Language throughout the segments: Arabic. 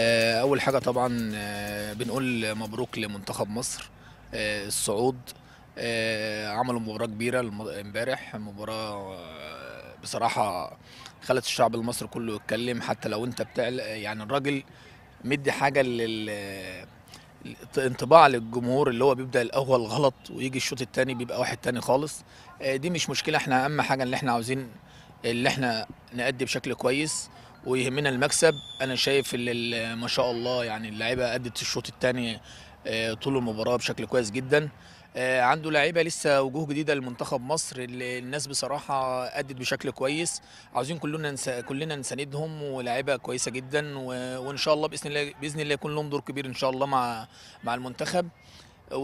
آه، اول حاجه طبعا آه، بنقول مبروك لمنتخب مصر آه، الصعود عملوا مباراه كبيره امبارح مباراه بصراحه خلت الشعب المصري كله يتكلم حتى لو انت بتاع يعني الراجل مدي حاجه لل انطباع للجمهور اللي هو بيبدا الاول غلط ويجي الشوط الثاني بيبقى واحد تاني خالص دي مش مشكله احنا اهم حاجه اللي احنا عاوزين اللي احنا نأدي بشكل كويس ويهمنا المكسب انا شايف ما شاء الله يعني اللعيبه ادت الشوط الثاني آه، طول المباراه بشكل كويس جدا آه، عنده لعيبه لسه وجوه جديده لمنتخب مصر اللي الناس بصراحه ادت بشكل كويس عاوزين كلنا نس... كلنا نساندهم ولاعيبه كويسه جدا و... وان شاء الله باذن الله باذن الله يكون لهم دور كبير ان شاء الله مع مع المنتخب و...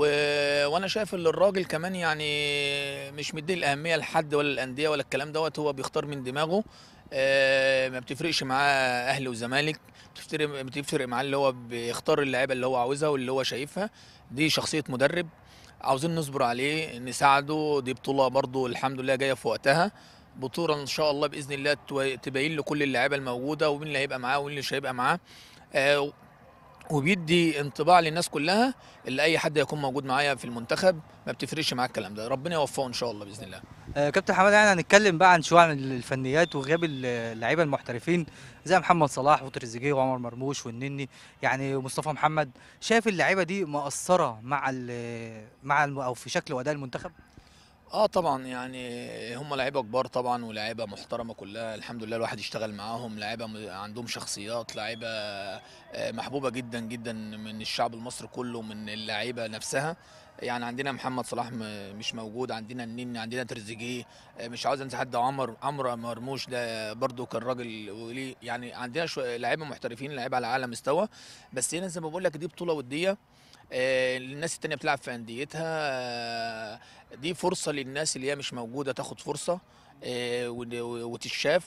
وانا شايف ان الراجل كمان يعني مش مدي الاهميه لحد ولا الانديه ولا الكلام دوت هو بيختار من دماغه آه، ما بتفرقش معاه اهلي وزمالك بتفرق بتفرق معاه اللي هو بيختار اللعيبه اللي هو عاوزها واللي هو شايفها دي شخصيه مدرب عاوزين نصبر عليه نساعده دي بطوله برضو الحمد لله جايه في وقتها بطوله ان شاء الله باذن الله تبين لكل اللعيبه الموجوده ومين اللي هيبقى معاه ومين اللي مش هيبقى معاه آه، وبيدي انطباع للناس كلها اللي اي حد يكون موجود معايا في المنتخب ما بتفرقش معاه الكلام ده ربنا يوفقه ان شاء الله باذن الله آه كابتن حماد يعني هنتكلم بقى عن شويه عن الفنيات وغياب اللعيبه المحترفين زي محمد صلاح وتريزيجيه وعمر مرموش والنني يعني ومصطفى محمد شايف اللعيبه دي مقصره مع مع او في شكل واداء المنتخب اه طبعا يعني هم لعيبه كبار طبعا ولاعيبه محترمه كلها الحمد لله الواحد يشتغل معاهم لعيبه عندهم شخصيات لعيبه آه، محبوبه جدا جدا من الشعب المصري كله من اللعيبه نفسها يعني عندنا محمد صلاح مش موجود عندنا النني عندنا تريزيجيه آه، مش عاوز انسى حد عمر عمرو مرموش ده برده كان راجل وليه يعني عندنا لعيبه محترفين لعيبه على اعلى مستوى بس هنا زي ما بقول لك دي بطوله وديه آه، الناس التانية بتلعب في أنديتها آه، دي فرصة للناس اللي هي مش موجودة تاخد فرصة آه، وتتشاف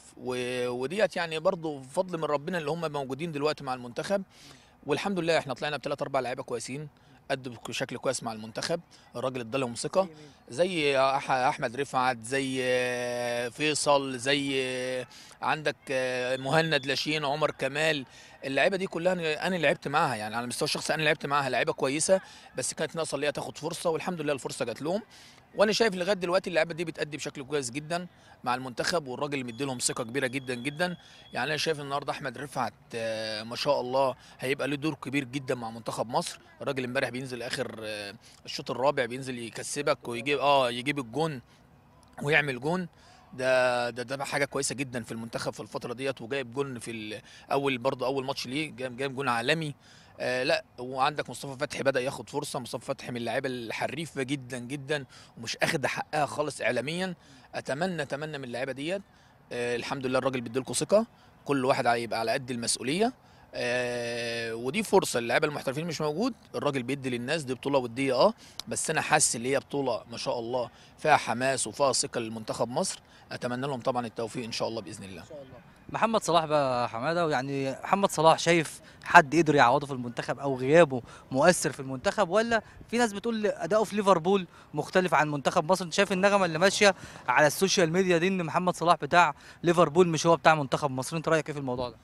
وديت يعني برضو فضل من ربنا اللي هم موجودين دلوقتي مع المنتخب والحمد لله احنا طلعنا بثلاث اربع لعيبه كويسين ادوا بشكل كويس مع المنتخب الراجل ادالهم ثقه زي احمد رفعت زي فيصل زي عندك مهند لاشين عمر كمال اللعيبه دي كلها انا اللي لعبت معاها يعني على المستوى الشخصي انا لعبت معاها لعيبه كويسه بس كانت ناقصه ليها تاخد فرصه والحمد لله الفرصه جات لهم وانا شايف لغايه دلوقتي اللعيبه دي بتأدي بشكل كويس جدا مع المنتخب والراجل اللي مديلهم ثقه كبيره جدا جدا يعني انا شايف النهارده احمد رفعت آه، ما شاء الله هيبقى له دور كبير جدا مع منتخب مصر الراجل امبارح بينزل اخر آه، الشوط الرابع بينزل يكسبك ويجيب اه يجيب الجون ويعمل جون ده ده ده حاجه كويسه جدا في المنتخب في الفتره ديت وجايب جون في اول برضه اول ماتش ليه جايب جون عالمي آه لا وعندك مصطفى فتحي بدا ياخد فرصه مصطفى فتحي من اللعيبه الحريفه جدا جدا ومش اخده حقها خالص اعلاميا اتمنى اتمنى من اللعيبه ديت آه الحمد لله الراجل بيديلكوا ثقه كل واحد هيبقى على قد المسؤوليه آه ودي فرصه للعيبه المحترفين مش موجود الراجل بيدي للناس دي بطوله وديه اه بس انا حاسس ان هي بطوله ما شاء الله فيها حماس وفيها ثقه للمنتخب مصر اتمنى لهم طبعا التوفيق ان شاء الله باذن الله ان شاء الله محمد صلاح بقى حماده يعني محمد صلاح شايف حد قدر يعوضه في المنتخب او غيابه مؤثر في المنتخب ولا في ناس بتقول اداؤه في ليفربول مختلف عن منتخب مصر انت شايف النغمه اللي ماشيه على السوشيال ميديا دي ان محمد صلاح بتاع ليفربول مش هو بتاع منتخب مصر انت رايك ايه في الموضوع ده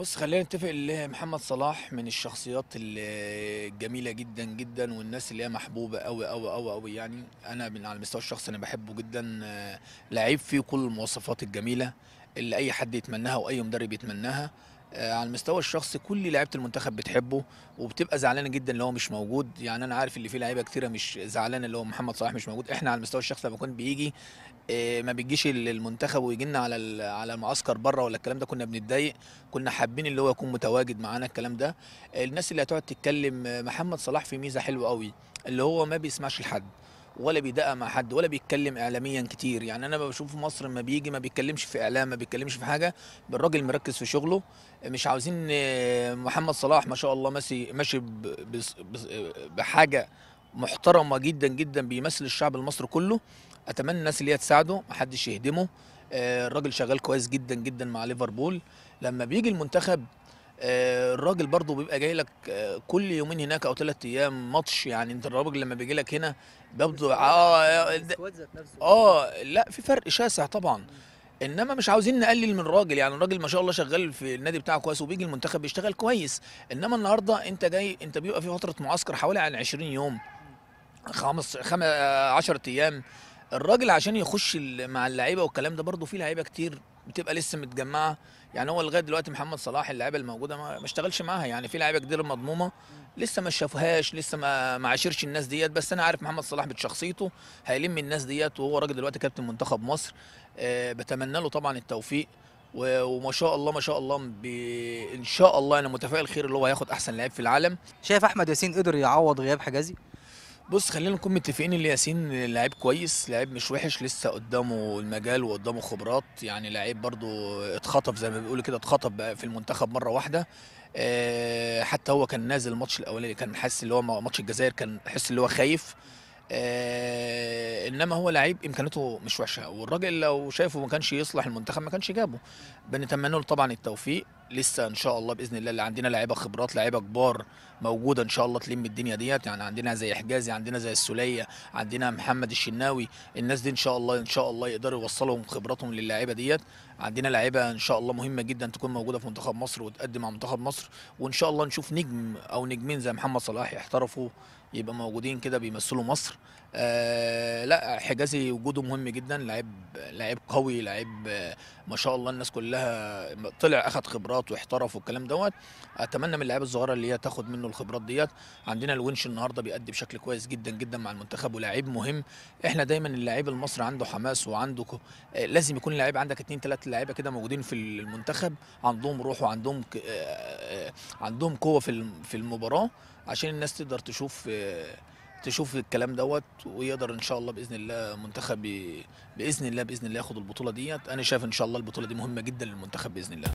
بص خلينا نتفق اللي محمد صلاح من الشخصيات الجميله جدا جدا والناس اللي هي محبوبه قوي قوي قوي قوي يعني انا من على المستوى الشخصي انا بحبه جدا آه، لعيب فيه كل المواصفات الجميله اللي اي حد يتمناها واي مدرب يتمناها آه، على المستوى الشخصي كل لعيبه المنتخب بتحبه وبتبقى زعلانه جدا لو هو مش موجود يعني انا عارف اللي فيه لعيبه كتيره مش زعلانه اللي هو محمد صلاح مش موجود احنا على المستوى الشخصي لما كنت بيجي إيه، ما بيجيش المنتخب ويجي لنا على على المعسكر بره ولا الكلام ده كنا بنتضايق كنا حابين اللي هو يكون متواجد معانا الكلام ده الناس اللي هتقعد تتكلم محمد صلاح في ميزه حلوه قوي اللي هو ما بيسمعش لحد ولا بيدقق مع حد ولا بيتكلم اعلاميا كتير يعني انا بشوف مصر ما بيجي ما بيتكلمش في اعلام ما بيتكلمش في حاجه الراجل مركز في شغله مش عاوزين آه، محمد صلاح ما شاء الله ماشي ماشي آه، بحاجه محترمه جدا جدا بيمثل الشعب المصري كله اتمنى الناس اللي هي تساعده محدش يهدمه آه، الراجل شغال كويس جدا جدا مع ليفربول لما بيجي المنتخب آه، الراجل برضه بيبقى جاي لك آه، كل يومين هناك او ثلاث ايام ماتش يعني انت الراجل لما بيجي لك هنا برضه اه اه لا في فرق شاسع طبعا انما مش عاوزين نقلل من الراجل يعني الراجل ما شاء الله شغال في النادي بتاعه كويس وبيجي المنتخب بيشتغل كويس انما النهارده انت جاي انت بيبقى في فتره معسكر حوالي عن 20 يوم خمس خمس 10 ايام الراجل عشان يخش مع اللعيبه والكلام ده برضه في لعيبه كتير بتبقى لسه متجمعه يعني هو لغايه دلوقتي محمد صلاح اللعيبه الموجوده ما اشتغلش معاها يعني في لعيبه كتير مضمومه لسه ما شافوهاش لسه ما ما عاشرش الناس ديت بس انا عارف محمد صلاح بشخصيته هيلم الناس ديت وهو راجل دلوقتي كابتن منتخب مصر أه بتمنى له طبعا التوفيق وما شاء الله ما شاء الله ان شاء الله انا متفائل خير اللي هو هياخد احسن لعيب في العالم شايف احمد ياسين قدر يعوض غياب حجازي بص خلينا نكون متفقين ان ياسين لعيب كويس لعيب مش وحش لسه قدامه المجال وقدامه خبرات يعني لعيب برضو اتخطف زي ما بيقولوا كده اتخطف في المنتخب مره واحده آه، حتى هو كان نازل الماتش الاولاني كان حاسس اللي هو ماتش الجزائر كان حس اللي هو خايف آه انما هو لعيب امكانياته مش وحشه والراجل لو شايفه ما كانش يصلح المنتخب ما كانش جابه بنتمنى له طبعا التوفيق لسه ان شاء الله باذن الله اللي عندنا لعيبه خبرات لعيبه كبار موجوده ان شاء الله تلم الدنيا ديت يعني عندنا زي حجازي عندنا زي السوليه عندنا محمد الشناوي الناس دي ان شاء الله ان شاء الله يقدروا يوصلهم خبراتهم للعيبه ديت عندنا لعيبه ان شاء الله مهمه جدا تكون موجوده في منتخب مصر وتقدم مع منتخب مصر وان شاء الله نشوف نجم او نجمين زي محمد صلاح يحترفوا يبقى موجودين كده بيمثلوا مصر آه لا حجازي وجوده مهم جدا لعيب لعيب قوي لعيب آه، ما شاء الله الناس كلها طلع اخذ خبرات واحترف والكلام دوت اتمنى من اللعيبه الصغيره اللي هي تاخد منه الخبرات ديت عندنا الونش النهارده بيأدي بشكل كويس جدا جدا مع المنتخب ولاعيب مهم احنا دايما اللاعب المصري عنده حماس وعنده آه، لازم يكون اللاعب عندك اثنين ثلاث لعيبه كده موجودين في المنتخب عندهم روح وعندهم آه، عندهم قوه في في المباراه عشان الناس تقدر تشوف تشوف الكلام دوت ويقدر ان شاء الله باذن الله منتخب باذن الله باذن الله ياخد البطوله ديت انا شايف ان شاء الله البطوله دي مهمه جدا للمنتخب باذن الله